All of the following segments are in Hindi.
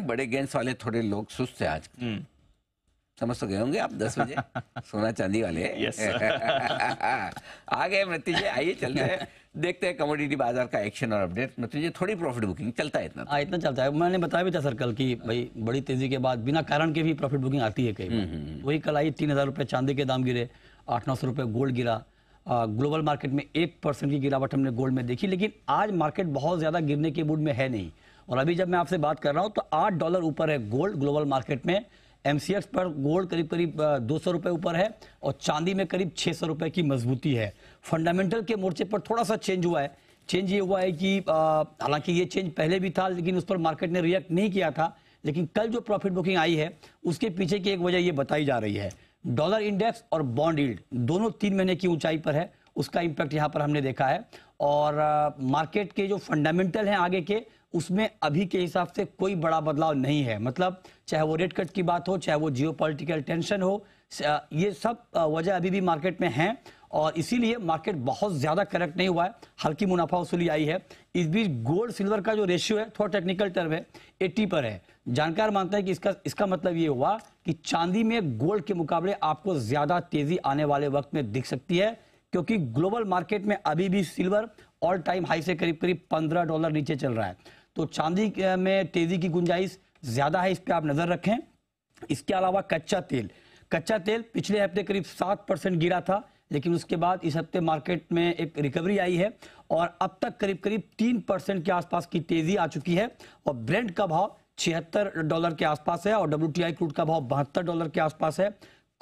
बड़े गेंस वाले थोड़े लोग सुस्त है आज हम्म। समझ तो गए होंगे आप दस बजे सोना चांदी वाले yes, आ गए मृत्युजय आइए चलते हैं देखते हैं कमोडिटी बाजार का एक्शन और अपडेट मृत्युजय थोड़ी प्रॉफिट बुकिंग चलता है इतना आ, हाँ, इतना चलता है मैंने बताया भी था सर कल की भाई बड़ी तेजी के बाद बिना कारण के भी प्रॉफिट बुकिंग आती है कई हम्म, हम्म, वही कल आई तीन हजार रुपये चांदी के दाम गिरे आठ नौ सौ रुपये गोल्ड गिरा ग्लोबल मार्केट में एक परसेंट की गिरावट हमने गोल्ड में देखी लेकिन आज मार्केट बहुत ज़्यादा गिरने के मूड में है नहीं और अभी जब मैं आपसे बात कर रहा हूँ तो आठ डॉलर ऊपर है गोल्ड ग्लोबल मार्केट में एम पर गोल्ड करीब करीब दो सौ रुपये ऊपर है और चांदी में करीब छः सौ रुपये की मजबूती है फंडामेंटल के मोर्चे पर थोड़ा सा चेंज हुआ है चेंज ये हुआ है कि हालांकि ये चेंज पहले भी था लेकिन उस पर मार्केट ने रिएक्ट नहीं किया था लेकिन कल जो प्रॉफिट बुकिंग आई है उसके पीछे की एक वजह ये बताई जा रही है डॉलर इंडेक्स और बॉन्ड यील्ड दोनों तीन महीने की ऊंचाई पर है उसका इम्पैक्ट यहाँ पर हमने देखा है और मार्केट के जो फंडामेंटल हैं आगे के उसमें अभी के हिसाब से कोई बड़ा बदलाव नहीं है मतलब चाहे वो रेट कट की बात हो चाहे वो जियो टेंशन हो ये सब वजह अभी भी मार्केट में हैं और इसीलिए मार्केट बहुत ज़्यादा करेक्ट नहीं हुआ है हल्की मुनाफा वसूली आई है इस बीच गोल्ड सिल्वर का जो रेशियो है थोड़ा टेक्निकल टर्म है एट्टी पर है जानकार मानता है कि इसका इसका मतलब ये हुआ कि चांदी में गोल्ड के मुकाबले आपको ज़्यादा तेज़ी आने वाले वक्त में दिख सकती है क्योंकि ग्लोबल मार्केट में अभी भी सिल्वर ऑल टाइम हाई से करीब करीब पंद्रह डॉलर नीचे चल रहा है तो चांदी में तेजी की गुंजाइश ज़्यादा है इस पर आप नज़र रखें इसके अलावा कच्चा तेल कच्चा तेल पिछले हफ्ते करीब सात परसेंट गिरा था लेकिन उसके बाद इस हफ्ते मार्केट में एक रिकवरी आई है और अब तक करीब करीब तीन परसेंट के आसपास की तेजी आ चुकी है और ब्रेंड का भाव छिहत्तर डॉलर के आसपास है और डब्ल्यू क्रूड का भाव बहत्तर डॉलर के आसपास है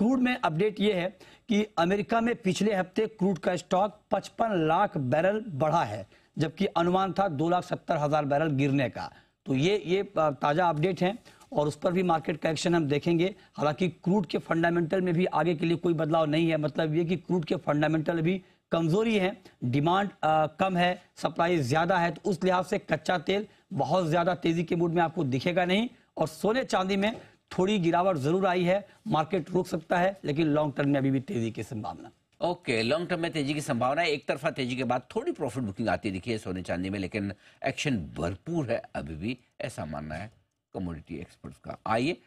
क्रूड में अपडेट ये है कि अमेरिका में पिछले हफ्ते क्रूड का स्टॉक 55 लाख बैरल बढ़ा है जबकि अनुमान था दो लाख सत्तर हजार बैरल गिरने का तो ये ये ताज़ा अपडेट है और उस पर भी मार्केट करेक्शन हम देखेंगे हालांकि क्रूड के फंडामेंटल में भी आगे के लिए कोई बदलाव नहीं है मतलब ये कि क्रूड के फंडामेंटल भी कमजोरी है डिमांड कम है सप्लाई ज्यादा है तो उस लिहाज से कच्चा तेल बहुत ज्यादा तेजी के मूड में आपको दिखेगा नहीं और सोने चांदी में थोड़ी गिरावट जरूर आई है मार्केट रुक सकता है लेकिन लॉन्ग टर्म में अभी भी तेजी की संभावना ओके लॉन्ग टर्म में तेजी की संभावना है एक तरफा तेजी के बाद थोड़ी प्रॉफिट बुकिंग आती दिखी है सोने चांदी में लेकिन एक्शन भरपूर है अभी भी ऐसा मानना है कमोडिटी एक्सपर्ट्स का आइए